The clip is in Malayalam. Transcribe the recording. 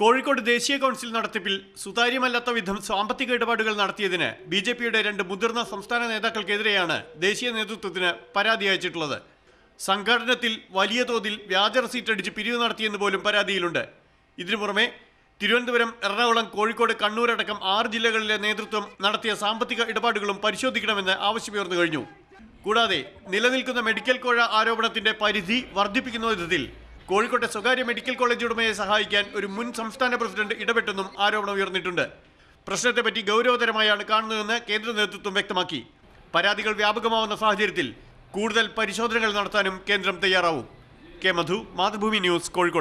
കോഴിക്കോട് ദേശീയ കൗൺസിൽ നടത്തിപ്പിൽ സുതാര്യമല്ലാത്ത വിധം സാമ്പത്തിക ഇടപാടുകൾ നടത്തിയതിന് ബി ജെ പിയുടെ രണ്ട് മുതിർന്ന സംസ്ഥാന നേതാക്കൾക്കെതിരെയാണ് ദേശീയ നേതൃത്വത്തിന് പരാതി അയച്ചിട്ടുള്ളത് സംഘടനത്തിൽ വലിയ തോതിൽ വ്യാജ റസീറ്റ് അടിച്ച് പിരിവ് നടത്തിയെന്ന് പോലും പരാതിയിലുണ്ട് ഇതിനു പുറമെ തിരുവനന്തപുരം എറണാകുളം കോഴിക്കോട് കണ്ണൂർ അടക്കം ആറ് ജില്ലകളിലെ നേതൃത്വം നടത്തിയ സാമ്പത്തിക ഇടപാടുകളും പരിശോധിക്കണമെന്ന് ആവശ്യമുയർന്നു കഴിഞ്ഞു കൂടാതെ നിലനിൽക്കുന്ന മെഡിക്കൽ കോഴ ആരോപണത്തിന്റെ പരിധി വർദ്ധിപ്പിക്കുന്ന വിധത്തിൽ കോഴിക്കോട്ടെ സ്വകാര്യ മെഡിക്കൽ കോളേജ് ഉടമയെ സഹായിക്കാൻ ഒരു മുൻ സംസ്ഥാന പ്രസിഡന്റ് ഇടപെട്ടെന്നും ആരോപണം ഉയർന്നിട്ടുണ്ട് പ്രശ്നത്തെപ്പറ്റി ഗൗരവതരമായാണ് കാണുന്നതെന്ന് കേന്ദ്ര നേതൃത്വം വ്യക്തമാക്കി പരാതികൾ വ്യാപകമാവുന്ന സാഹചര്യത്തിൽ കൂടുതൽ പരിശോധനകൾ നടത്താനും കേന്ദ്രം തയ്യാറാവും കെ മധു മാതൃഭൂമി ന്യൂസ് കോഴിക്കോട്